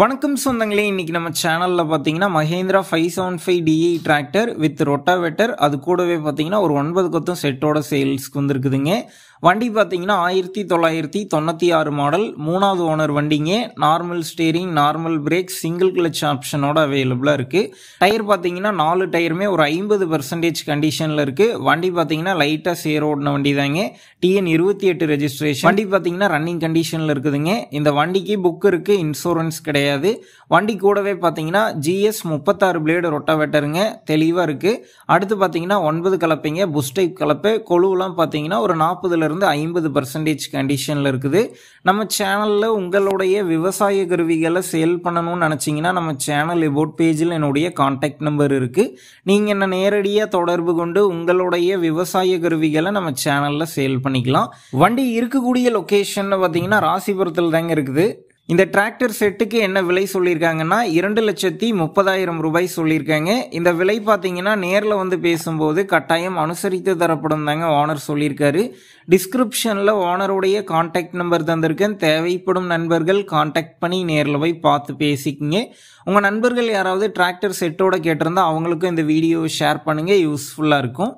வணக்கம் சொந்தங்களே இன்னைக்கு நம்ம சேனலில் பார்த்தீங்கன்னா Mahindra five seven five DI tractor with rotavator அது கூடவே பார்த்தீங்கன்னா ஒரு ஒன்பது கொத்தும் செட்டோட சேல்ஸ்க்கு வந்துருக்குதுங்க வண்டி பார்த்தீங்கன்னா ஆயிரத்தி தொள்ளாயிரத்தி தொண்ணூற்றி ஆறு மாடல் மூணாவது ஓனர் வண்டிங்க normal steering normal brake single clutch ஆப்ஷனோட அவைலபிளாக இருக்குது டயர் பார்த்தீங்கன்னா நாலு டயருமே ஒரு ஐம்பது பர்சன்டேஜ் கண்டிஷனில் இருக்குது வண்டி பார்த்தீங்கன்னா லைட்டாக சேர் ஓடின வண்டி தாங்க டிஎன் இருபத்தி எட்டு ரெஜிஸ்ட்ரேஷன் வண்டி பார்த்தீங்கன்னா ரன்னிங் கண்டிஷனில் இருக்குதுங்க இந்த வண்டிக்கு புக் இருக்குது இன்சூரன்ஸ் கிடையாது வண்டி கூடவே பார்த்தீங்கன்னா ஜிஎஸ் முப்பத்தாறு பிளேடு ரொட்டாவேட்டருங்க தெளிவாக இருக்குது அடுத்து பார்த்தீங்கன்னா ஒன்பது கலப்பைங்க புஸ் டைப் கலப்பு கொழுவெலாம் பார்த்தீங்கன்னா ஒரு நாற்பதுல இருந்து ஐம்பது பர்சன்டேஜ் கண்டிஷனில் இருக்குது நம்ம சேனலில் உங்களுடைய விவசாய கருவிகளை சேல் பண்ணணும்னு நினச்சிங்கன்னா நம்ம சேனல் எபோட் பேஜில் என்னுடைய காண்டாக்ட் நம்பர் இருக்குது நீங்கள் என்ன நேரடியாக தொடர்பு கொண்டு உங்களுடைய விவசாய கருவிகளை நம்ம சேனலில் சேல் பண்ணிக்கலாம் வண்டி இருக்கக்கூடிய லொக்கேஷன் பார்த்தீங்கன்னா ராசிபுரத்தில் தாங்க இருக்குது இந்த டிராக்டர் செட்டுக்கு என்ன விலை சொல்லியிருக்காங்கன்னா இரண்டு லட்சத்தி முப்பதாயிரம் ரூபாய் சொல்லியிருக்காங்க இந்த விலை பார்த்தீங்கன்னா நேரில் வந்து பேசும்போது கட்டாயம் அனுசரித்து தரப்படும் தாங்க ஓனர் சொல்லியிருக்காரு டிஸ்கிரிப்ஷனில் ஓனருடைய கான்டாக்ட் நம்பர் தந்திருக்கேன் தேவைப்படும் நண்பர்கள் கான்டாக்ட் பண்ணி நேரில் போய் பார்த்து பேசிக்கிங்க உங்கள் நண்பர்கள் யாராவது டிராக்டர் செட்டோட கேட்டிருந்தா அவங்களுக்கும் இந்த வீடியோவை ஷேர் பண்ணுங்கள் யூஸ்ஃபுல்லாக இருக்கும்